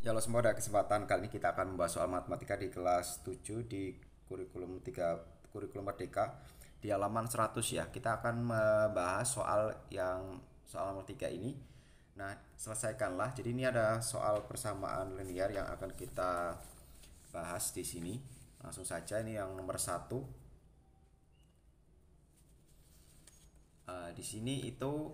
Ya lo semua ada kesempatan kali ini kita akan membahas soal matematika di kelas 7 di kurikulum 3 kurikulum merdeka di halaman 100 ya. Kita akan membahas soal yang soal nomor 3 ini. Nah, selesaikanlah. Jadi ini ada soal persamaan linear yang akan kita bahas di sini. Langsung saja ini yang nomor 1. Uh, eh, di sini itu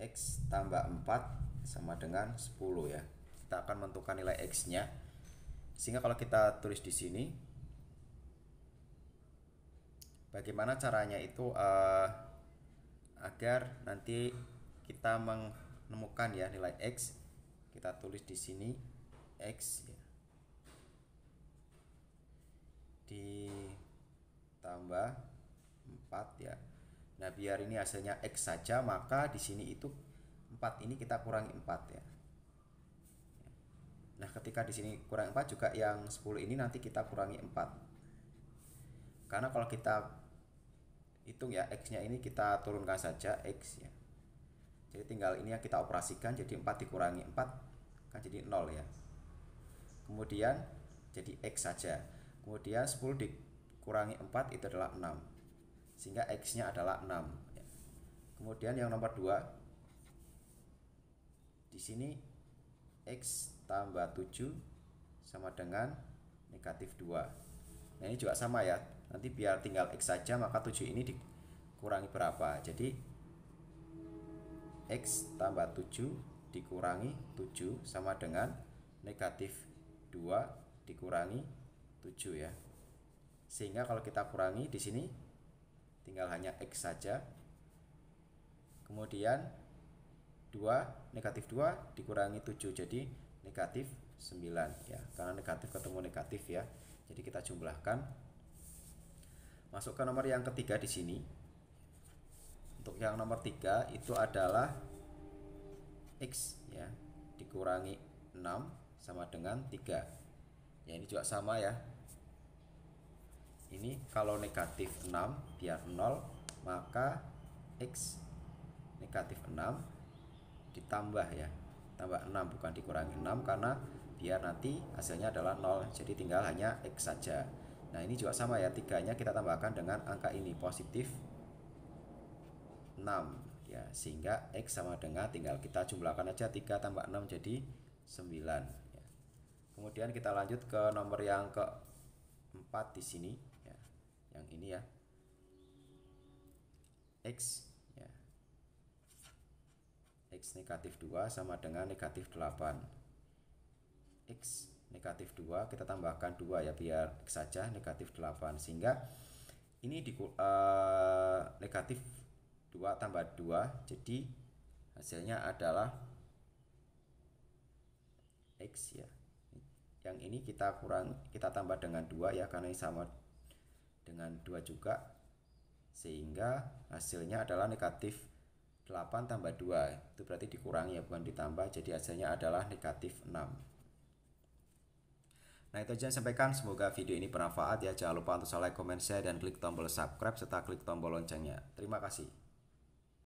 X tambah 4 sama dengan 10 ya. Kita akan menentukan nilai X-nya. Sehingga kalau kita tulis di sini, bagaimana caranya itu uh, agar nanti kita menemukan ya nilai X. Kita tulis di sini X ya. Ditambah 4 ya Nah, biar ini hasilnya X saja, maka di sini itu 4 ini kita kurangi 4 ya. Nah, ketika di sini kurang 4 juga yang 10 ini nanti kita kurangi 4. Karena kalau kita hitung ya X-nya ini kita turunkan saja X ya. Jadi tinggal ini yang kita operasikan jadi 4 dikurangi 4 kan jadi 0 ya. Kemudian jadi X saja. Kemudian 10 dikurangi 4 itu adalah 6 sehingga x-nya adalah 6 kemudian yang nomor 2 di sini x tambah 7 sama dengan negatif 2 nah ini juga sama ya nanti biar tinggal x saja maka 7 ini dikurangi berapa jadi x tambah 7 dikurangi 7 sama dengan negatif 2 dikurangi 7 ya sehingga kalau kita kurangi di sini tinggal hanya X saja kemudian 2 negatif 2 dikurangi 7 jadi negatif 9 ya karena negatif ketemu negatif ya jadi kita jumlahkan masukkan nomor yang ketiga di sini untuk yang nomor 3 itu adalah X ya dikurangi 6 sama dengan 3 ya ini juga sama ya ini kalau negatif 6 biar 0 maka X negatif 6 ditambah ya tambah 6 bukan dikurangi 6 karena biar nanti hasilnya adalah 0 jadi tinggal hanya X saja nah ini juga sama ya tiganya kita tambahkan dengan angka ini positif 6 ya sehingga X sama dengan tinggal kita jumlahkan aja 3 tambah 6 jadi 9 ya. kemudian kita lanjut ke nomor yang ke 4 di sini ya yang ini ya X ya. X negatif 2 sama dengan negatif 8 X negatif 2 kita tambahkan 2 ya biar X saja negatif 8 sehingga ini di uh, negatif 2 tambah 2 jadi hasilnya adalah X ya yang ini kita kurang kita tambah dengan 2 ya karena ini sama dengan 2 juga sehingga hasilnya adalah negatif 8 tambah 2 itu berarti dikurangi ya bukan ditambah jadi hasilnya adalah negatif 6 Nah itu aja yang sampaikan semoga video ini bermanfaat ya jangan lupa untuk like, comment, share dan klik tombol subscribe serta klik tombol loncengnya terima kasih